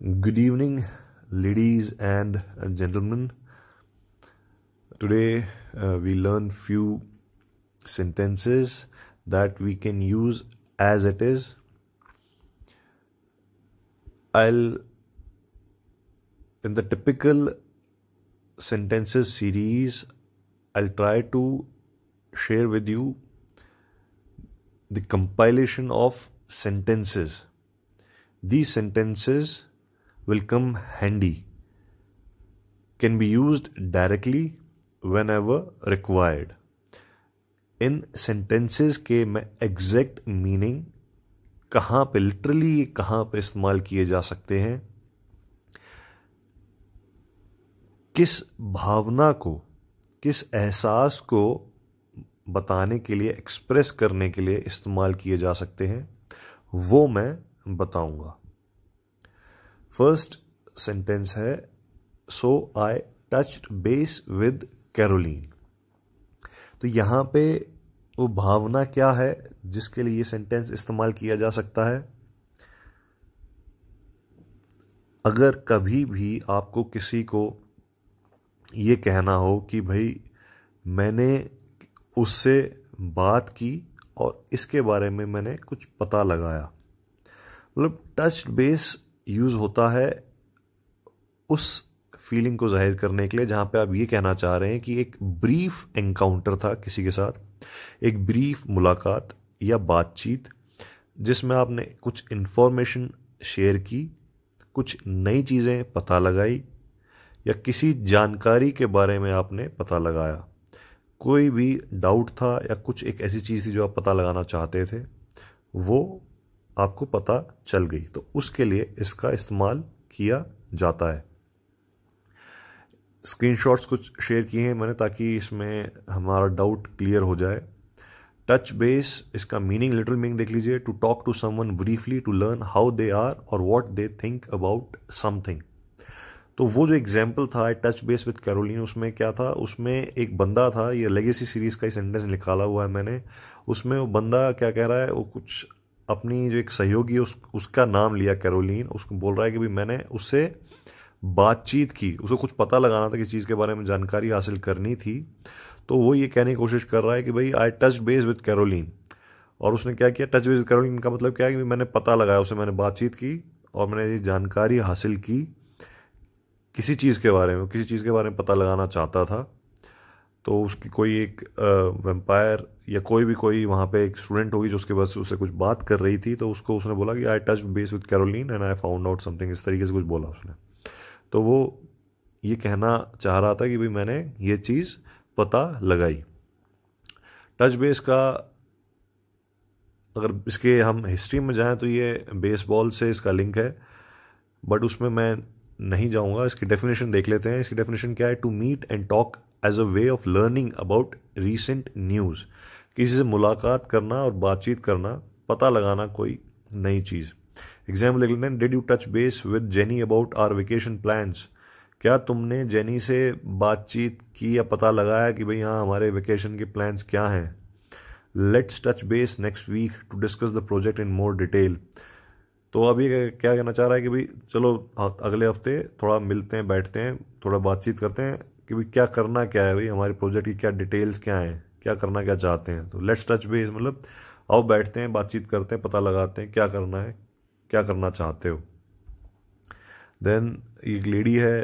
Good evening, ladies and gentlemen. Today uh, we learn few sentences that we can use as it is. I'll in the typical sentences series I'll try to share with you the compilation of sentences. These sentences will come handy can be used directly whenever required इन sentences के मैं exact meaning कहाँ पे literally कहाँ पे इस्तेमाल किए जा सकते हैं किस भावना को किस एहसास को बताने के लिए एक्सप्रेस करने के लिए इस्तेमाल किए जा सकते हैं वो मैं बताऊंगा फर्स्ट सेंटेंस है so I touched base with Caroline तो यहाँ पे वो भावना क्या है जिसके लिए ये सेंटेंस इस्तेमाल किया जा सकता है अगर कभी भी आपको किसी को ये कहना हो कि भाई मैंने उससे बात की और इसके बारे में मैंने कुछ पता लगाया मतलब टच बेस यूज़ होता है उस फीलिंग को जाहिर करने के लिए जहाँ पे आप ये कहना चाह रहे हैं कि एक ब्रीफ एनकाउंटर था किसी के साथ एक ब्रीफ मुलाकात या बातचीत जिसमें आपने कुछ इन्फॉर्मेशन शेयर की कुछ नई चीज़ें पता लगाई या किसी जानकारी के बारे में आपने पता लगाया कोई भी डाउट था या कुछ एक ऐसी चीज़ थी जो आप पता लगाना चाहते थे वो आपको पता चल गई तो उसके लिए इसका इस्तेमाल किया जाता है स्क्रीनशॉट्स कुछ शेयर किए हैं मैंने ताकि इसमें हमारा डाउट क्लियर हो जाए टच बेस इसका मीनिंग लिटरल मीनिंग देख लीजिए to talk to someone briefly to learn how they are और what they think about something तो वो जो एग्जाम्पल था टच बेस विद कैरोलिन उसमें क्या था उसमें एक बंदा था ये लेगेसी सीरीज का ही सेंटेंस निकाला हुआ है मैंने उसमें वो बंदा क्या कह रहा है वो कुछ अपनी जो एक सहयोगी है उस उसका नाम लिया कैरोलिन उसको बोल रहा है कि भाई मैंने उससे बातचीत की उसे कुछ पता लगाना था किस चीज़ के बारे में जानकारी हासिल करनी थी तो वो ये कहने की कोशिश कर रहा है कि भाई I touch base with Caroline और उसने क्या किया टच बेस कैरोलिन का मतलब क्या है कि मैंने पता लगाया उसे मैंने बातचीत की और मैंने ये जानकारी हासिल की किसी चीज़ के बारे में किसी चीज़ के बारे में पता लगाना चाहता था तो उसकी कोई एक वेम्पायर या कोई भी कोई वहाँ पे एक स्टूडेंट होगी जो उसके पास उससे कुछ बात कर रही थी तो उसको उसने बोला कि I touch base with Caroline and I found out something इस तरीके से कुछ बोला उसने तो वो ये कहना चाह रहा था कि भाई मैंने ये चीज़ पता लगाई टच बेस का अगर इसके हम हिस्ट्री में जाएं तो ये बेसबॉल से इसका लिंक है बट उसमें मैं नहीं जाऊंगा इसकी डेफिनेशन देख लेते हैं इसकी डेफिनेशन क्या है to meet and talk as a way of learning about recent news किसी से मुलाकात करना और बातचीत करना पता लगाना कोई नई चीज़ एग्जाम्पल लिख लेते हैं did you touch base with Jenny about our vacation plans क्या तुमने जेनी से बातचीत की या पता लगाया कि भाई हाँ हमारे वेकेशन के प्लान्स क्या हैं let's touch base next week to discuss the project in more detail तो अभी क्या कहना चाह रहा है कि भाई चलो अगले हफ्ते थोड़ा मिलते हैं बैठते हैं थोड़ा बातचीत करते हैं कि भाई क्या करना क्या है भाई हमारे प्रोजेक्ट की क्या डिटेल्स क्या हैं क्या करना क्या चाहते हैं तो लेट्स टच बेस मतलब आओ बैठते हैं बातचीत करते हैं पता लगाते हैं क्या करना है क्या करना चाहते हो देन एक लेडी है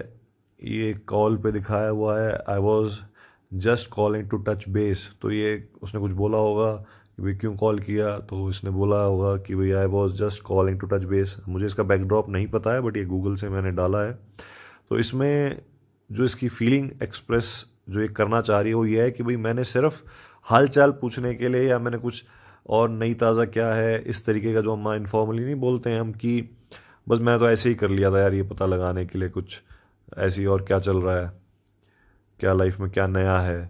ये कॉल पे दिखाया हुआ है I was just calling to touch base तो ये उसने कुछ बोला होगा कि भाई क्यों कॉल किया तो इसने बोला होगा कि भाई I was just calling to touch base मुझे इसका बैकड्रॉप नहीं पता है बट ये गूगल से मैंने डाला है तो इसमें जो इसकी फीलिंग एक्सप्रेस जो ये करना चाह रही है वो ये है कि भाई मैंने सिर्फ हाल चाल पूछने के लिए या मैंने कुछ और नई ताज़ा क्या है इस तरीके का जो हम इनफॉर्मली नहीं बोलते हैं हम कि बस मैं तो ऐसे ही कर लिया था यार ये पता लगाने के लिए कुछ ऐसी और क्या चल रहा है क्या लाइफ में क्या नया है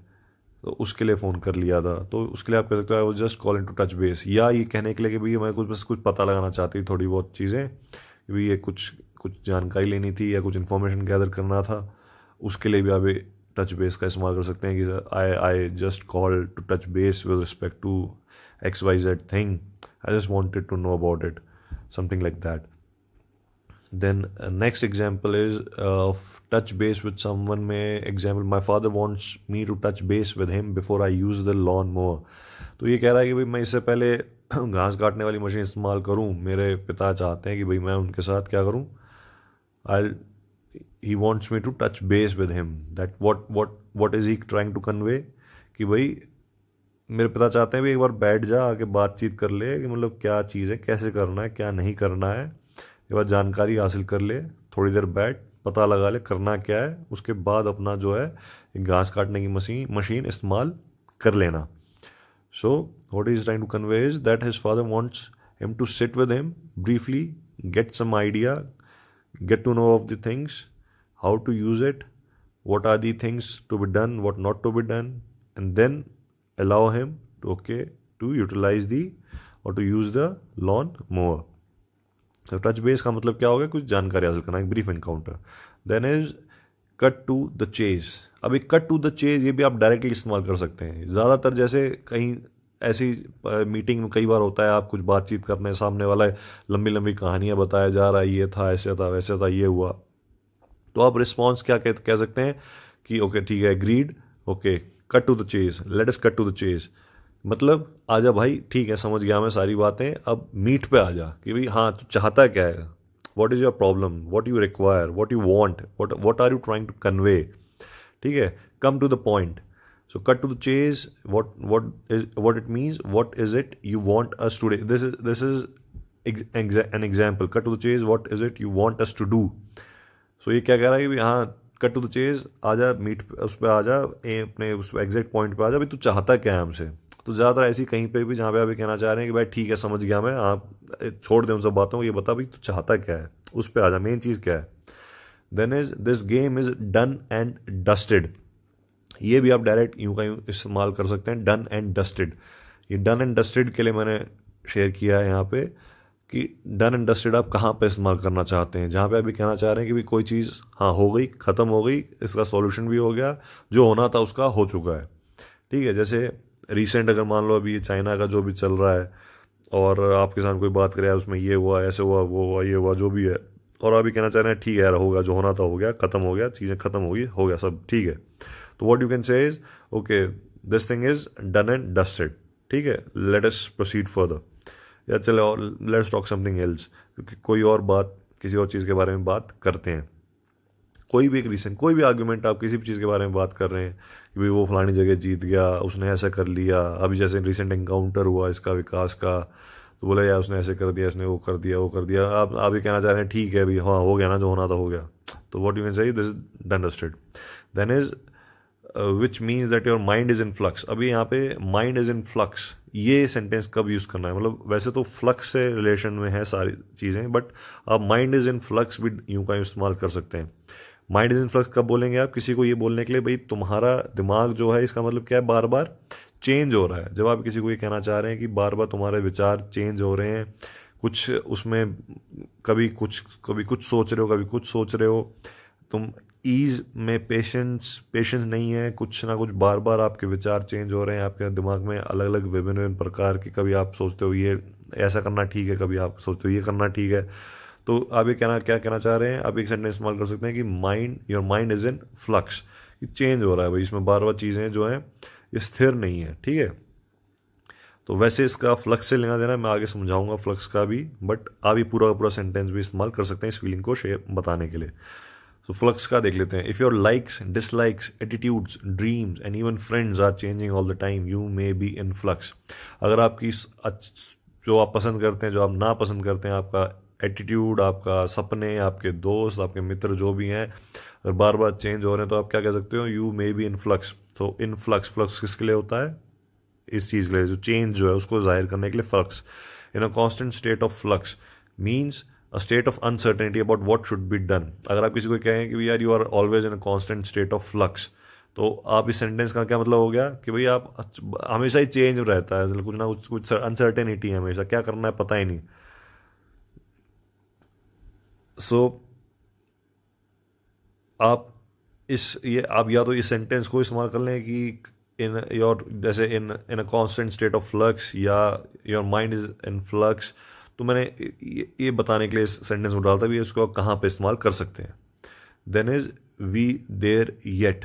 तो उसके लिए फ़ोन कर लिया था तो उसके लिए आप कह सकते हो I was just calling to touch base या ये कहने के लिए कि भाई मैं कुछ बस कुछ पता लगाना चाहती थी थोड़ी बहुत चीज़ें कि भाई ये कुछ कुछ जानकारी लेनी थी या कुछ इन्फॉर्मेशन गैदर करना था उसके लिए भी आप टच बेस का इस्तेमाल कर सकते हैं कि I I just call to touch base with respect to X Y Z thing I just wanted to know about it something like that then next example is touch base with someone में example my father wants me to touch base with him before I use the lawn mower तो ये कह रहा है कि भाई मैं इससे पहले घास काटने वाली मशीन इस्तेमाल करूँ मेरे पिता चाहते हैं कि भाई मैं उनके साथ क्या करूँ I he wants me to touch base with him that what what what is he trying to convey कि भाई मेरे पिता चाहते हैं भी एक बार बैठ जा आके बातचीत कर ले कि मतलब क्या चीज़ है कैसे करना है क्या नहीं करना है एक बार जानकारी हासिल कर ले थोड़ी देर बैठ पता लगा ले करना क्या है उसके बाद अपना जो है घास काटने की मशीन मशीन इस्तेमाल कर लेना so what is trying to convey is that his father wants him to sit with him briefly get some idea get to know of the things how to use it, what are the things to be done, what not to be done, and then allow him to, okay to utilize the or to use the lawn mower. So touch base का मतलब क्या होगा कुछ जानकारी हासिल करना एक brief encounter then is cut to the chase अब एक कट टू द चेज ये भी आप डायरेक्टली इस्तेमाल कर सकते हैं ज़्यादातर जैसे कहीं ऐसी मीटिंग में कई बार होता है आप कुछ बातचीत कर रहे हैं सामने वाला लंबी लंबी कहानियाँ बताया जा रहा है ये था ऐसे था वैसे था ये हुआ तो आप रिस्पॉन्स क्या कह, कह सकते हैं कि ओके ठीक है agreed okay cut to the chase let us cut to the chase मतलब आजा भाई ठीक है समझ गया मैं सारी बातें अब मीट पे आ जा कि भाई हाँ तू चाहता क्या है what is your problem what you require what you want what what are you trying to convey ठीक है come to the point so cut to the chase what what is what it means what is it you want us to day this is this is an example cut to the chase what is it you want us to do so ये क्या कह रहा है कि हाँ cut to the chase आ जा meet उस पर आ जा ए, अपने उस एग्जैक्ट पॉइंट पर आ जा भाई तू चाहता क्या है हमसे तो ज़्यादातर ऐसी कहीं पे भी जहाँ पे आप ये कहना चाह रहे हैं कि भाई ठीक है समझ गया मैं आप छोड़ दें उन सब बातों को ये बता भाई तू चाहता क्या है उस पर आ जा मेन चीज़ क्या है then is this game is done and dusted ये भी आप डायरेक्ट यूँ का यूँ इस्तेमाल कर सकते हैं डन एंड डस्टेड ये डन एंड डस्टेड के लिए मैंने शेयर किया है यहाँ पे कि डन एंड डस्टेड आप कहाँ पे इस्तेमाल करना चाहते हैं जहाँ पे अभी कहना चाह रहे हैं कि भी कोई चीज़ हाँ हो गई ख़त्म हो गई इसका सॉल्यूशन भी हो गया जो होना था उसका हो चुका है ठीक है जैसे रिसेंट अगर मान लो अभी चाइना का जो भी चल रहा है और आपके साथ कोई बात करे उसमें ये हुआ ऐसे हुआ वो हुआ ये हुआ जो भी है और अभी कहना चाह रहे हैं ठीक है यार होगा जो होना था हो गया ख़त्म हो गया चीज़ें ख़त्म हो गई हो गया सब ठीक है तो what you can say is okay this thing is done and dusted ठीक है लेट प्रोसीड फर्दर या चले और लेट्स टॉक समथिंग एल्स कोई और बात किसी और चीज़ के बारे में बात करते हैं कोई भी एक रीज़न कोई भी आर्ग्यूमेंट आप किसी भी चीज़ के बारे में बात कर रहे हैं कि भाई वो फलानी जगह जीत गया उसने ऐसा कर लिया अभी जैसे रिसेंट एनकाउंटर हुआ इसका विकास का तो बोला यार उसने ऐसे कर दिया इसने वो कर दिया वो कर दिया आप आप ये कहना चाह रहे हैं ठीक है भाई हाँ हो गया ना जो होना था हो गया तो वॉट यू कैन सही this done and dusted then is which means that your mind is in flux अभी यहाँ पे माइंड इज़ इन फ्लक्स ये सेंटेंस कब यूज़ करना है मतलब वैसे तो फ्लक्स से रिलेशन में है सारी चीज़ें बट आप माइंड इज़ इन फ्लक्स भी यूं का इस्तेमाल कर सकते हैं माइंड इज इन फ्लक्स कब बोलेंगे आप किसी को ये बोलने के लिए भाई तुम्हारा दिमाग जो है इसका मतलब क्या है बार बार चेंज हो रहा है जब आप किसी को ये कहना चाह रहे हैं कि बार बार तुम्हारे विचार चेंज हो रहे हैं कुछ उसमें कभी कुछ कभी कुछ सोच रहे हो कभी कुछ सोच रहे हो तुम ईज़ में पेशेंस पेशेंस नहीं है कुछ ना कुछ बार बार आपके विचार चेंज हो रहे हैं आपके दिमाग में अलग अलग विभिन्न विभिन्न प्रकार के कभी आप सोचते हो ये ऐसा करना ठीक है कभी आप सोचते हो ये करना ठीक है तो आप ये कहना क्या कहना चाह रहे हैं आप एक सेंटेंस इस्तेमाल कर सकते हैं कि mind your mind is in flux ये चेंज हो रहा है भाई इसमें बार बार चीज़ें जो हैं ये स्थिर नहीं है ठीक है तो वैसे इसका फ्लक्स से लेना देना मैं आगे समझाऊंगा फ्लक्स का भी बट आप ये पूरा पूरा सेंटेंस भी इस्तेमाल कर सकते हैं इस फीलिंग को शेयर बताने के लिए सो फ्लक्स का देख लेते हैं if your likes dislikes attitudes dreams and even friends are changing all the time you may be in flux अगर आपकी जो आप पसंद करते हैं जो आप नापसंद करते हैं आपका एटीट्यूड आपका सपने आपके दोस्त आपके मित्र जो भी हैं अगर बार बार चेंज हो रहे हैं तो आप क्या कह सकते हो you may be in flux तो इन फ्लक्स फ्लक्स किसके लिए होता है इस चीज़ के लिए जो चेंज जो है उसको जाहिर करने के लिए flux in a constant state of flux means a state of uncertainty about what should be done अगर आप किसी को कहें कि are you are always in a constant state of flux तो आप इस सेंटेंस का क्या मतलब हो गया कि भाई आप हमेशा ही चेंज रहता है कुछ ना कुछ कुछ अनसर्टेनिटी है हमेशा क्या करना है पता ही नहीं सो so, आप इस ये आप या तो इस सेंटेंस को इस्तेमाल कर लें कि इन योर जैसे in in a constant state of flux या your mind is in flux तो मैंने ये, ये बताने के लिए इस सेंटेंस में डालता भी इसको कहाँ पे इस्तेमाल कर सकते हैं then is we there yet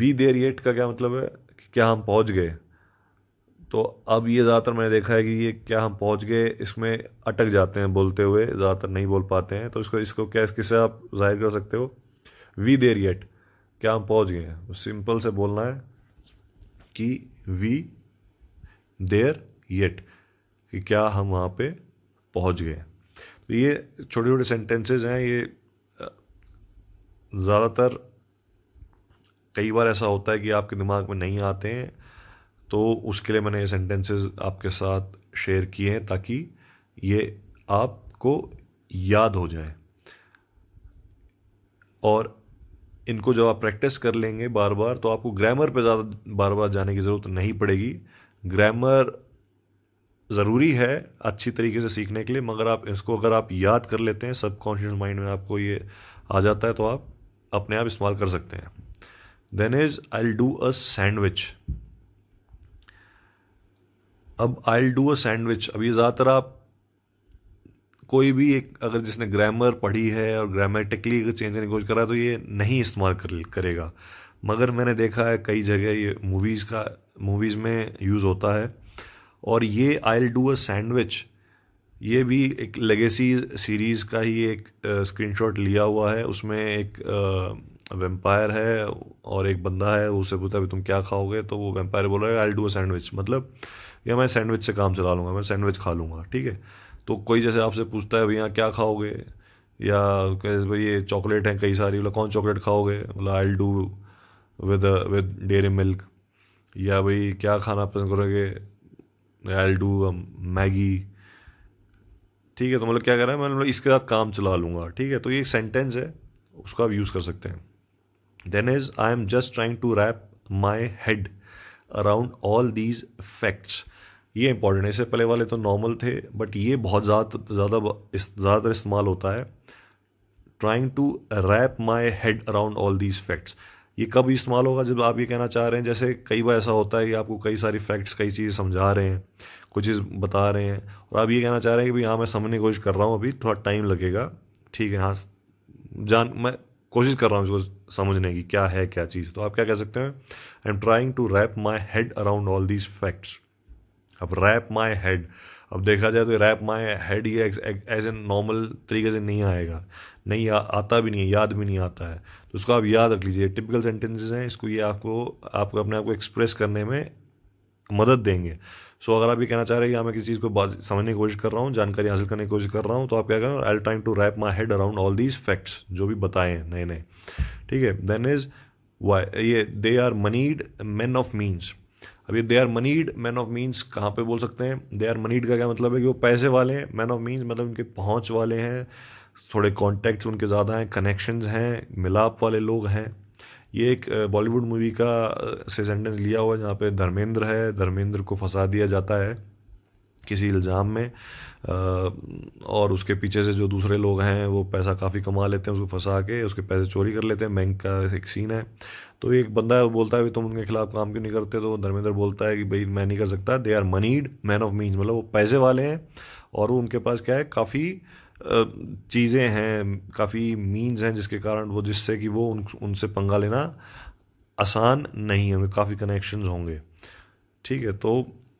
we there yet का क्या मतलब है कि क्या हम पहुँच गए तो अब ये ज़्यादातर मैंने देखा है कि ये क्या हम पहुँच गए इसमें अटक जाते हैं बोलते हुए ज़्यादातर नहीं बोल पाते हैं तो इसको इसको क्या किससे आप जाहिर कर सकते हो वी देर येट क्या हम पहुँच गए हैं सिंपल से बोलना है कि वी देर येट कि क्या हम वहाँ पे पहुँच गए तो ये छोटे छोटे सेंटेंसेस हैं ये ज़्यादातर कई बार ऐसा होता है कि आपके दिमाग में नहीं आते हैं तो उसके लिए मैंने ये सेंटेंसेस आपके साथ शेयर किए हैं ताकि ये आपको याद हो जाए और इनको जब आप प्रैक्टिस कर लेंगे बार बार तो आपको ग्रामर पे ज़्यादा बार बार जाने की ज़रूरत नहीं पड़ेगी ग्रामर ज़रूरी है अच्छी तरीके से सीखने के लिए मगर आप इसको अगर आप याद कर लेते हैं सबकॉन्शियस माइंड में आपको ये आ जाता है तो आप अपने आप इस्तेमाल कर सकते हैं then is I do a sandwich अब आई डू अ सैंडविच अब ये ज़्यादातर आप कोई भी एक अगर जिसने ग्रामर पढ़ी है और ग्रामेटिकली अगर चेंज करने की कोशिश करा तो ये नहीं इस्तेमाल कर, करेगा मगर मैंने देखा है कई जगह ये मूवीज़ का मूवीज़ में यूज़ होता है और ये I'll do a sandwich ये भी एक लेगेसी सीरीज़ का ही एक स्क्रीनशॉट uh, लिया हुआ है उसमें एक वेम्पायर uh, है और एक बंदा है उसे पूछता है तुम क्या खाओगे तो वो वेम्पायर बोल रहा है आई डू अ सैंडविच मतलब या मैं सैंडविच से काम चला लूँगा मैं सैंडविच खा लूँगा ठीक है तो कोई जैसे आपसे पूछता है भैया क्या खाओगे या कैसे भाई ये चॉकलेट हैं कई सारी बोला कौन चॉकलेट खाओगे बोला I do with with Dairy Milk या भाई क्या खाना पसंद करोगे आई डू मैगी ठीक है तो मतलब क्या कर रहा है मैं मतलब इसके साथ काम चला लूँगा ठीक है तो ये एक सेंटेंस है उसको आप यूज़ कर सकते हैं then is I am just trying to wrap my head around all these facts ये इंपॉर्टेंट है इससे पहले वाले तो नॉर्मल थे बट ये बहुत ज़्यादा ज़्यादा इस ज़्यादातर इस्तेमाल होता है trying to wrap my head around all these facts ये कब इस्तेमाल होगा जब आप ये कहना चाह रहे हैं जैसे कई बार ऐसा होता है कि आपको कई सारी फैक्ट्स कई चीज़ समझा रहे हैं कुछ चीज़ बता रहे हैं और आप ये कहना चाह रहे हैं कि भाई हाँ मैं समझने की कोशिश कर रहा हूँ अभी थोड़ा टाइम लगेगा ठीक है हाँ जान मैं कोशिश कर रहा हूँ इसको समझने की क्या है क्या चीज़ तो आप क्या कह सकते हैं I am trying to wrap my head around all these facts अब रैप माई हेड अब देखा जाए तो रैप माई हेड ये एज ए नॉर्मल तरीके से नहीं आएगा नहीं आ, आता भी नहीं है याद भी नहीं आता है तो उसको आप याद रख लीजिए टिपिकल सेंटेंसेज हैं इसको ये आपको आपको अपने आप को एक्सप्रेस करने में मदद देंगे सो so, अगर आप ये कहना चाह रहे हैं या हाँ, मैं किसी चीज़ को समझने की कोशिश कर रहा हूँ जानकारी हासिल करने की कोशिश कर रहा हूँ तो आप क्या करें I trying to wrap my head around all these facts जो भी बताए हैं नए नए ठीक है देन इज़ वाई ये they are monied man of means अब ये they are monied man of means कहाँ पे बोल सकते हैं दे आर मनीड का क्या मतलब है कि वो पैसे वाले हैं मैन ऑफ मीन्स मतलब उनके पहुँच वाले हैं थोड़े कॉन्टैक्ट्स उनके ज़्यादा हैं कनेक्शंस हैं मिलाप वाले लोग हैं ये एक बॉलीवुड मूवी का से सेंटेंस लिया हुआ है जहाँ पे धर्मेंद्र है धर्मेंद्र को फंसा दिया जाता है किसी इल्ज़ाम में और उसके पीछे से जो दूसरे लोग हैं वो पैसा काफ़ी कमा लेते हैं उसको फंसा के उसके पैसे चोरी कर लेते हैं बैंक का एक सीन है तो एक बंदा बोलता है तुम उनके खिलाफ काम क्यों नहीं करते तो धर्मेंद्र बोलता है कि भाई मैं नहीं कर सकता they are monied man of means मतलब वो पैसे वाले हैं और उनके पास क्या है काफ़ी चीज़ें हैं काफ़ी मीन्स हैं जिसके कारण वो जिससे कि वो उन उनसे पंगा लेना आसान नहीं है काफ़ी कनेक्शंस होंगे ठीक है तो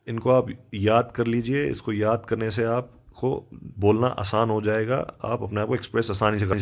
इनको आप याद कर लीजिए इसको याद करने से आपको बोलना आसान हो जाएगा आप अपने आप को एक्सप्रेस आसानी से कर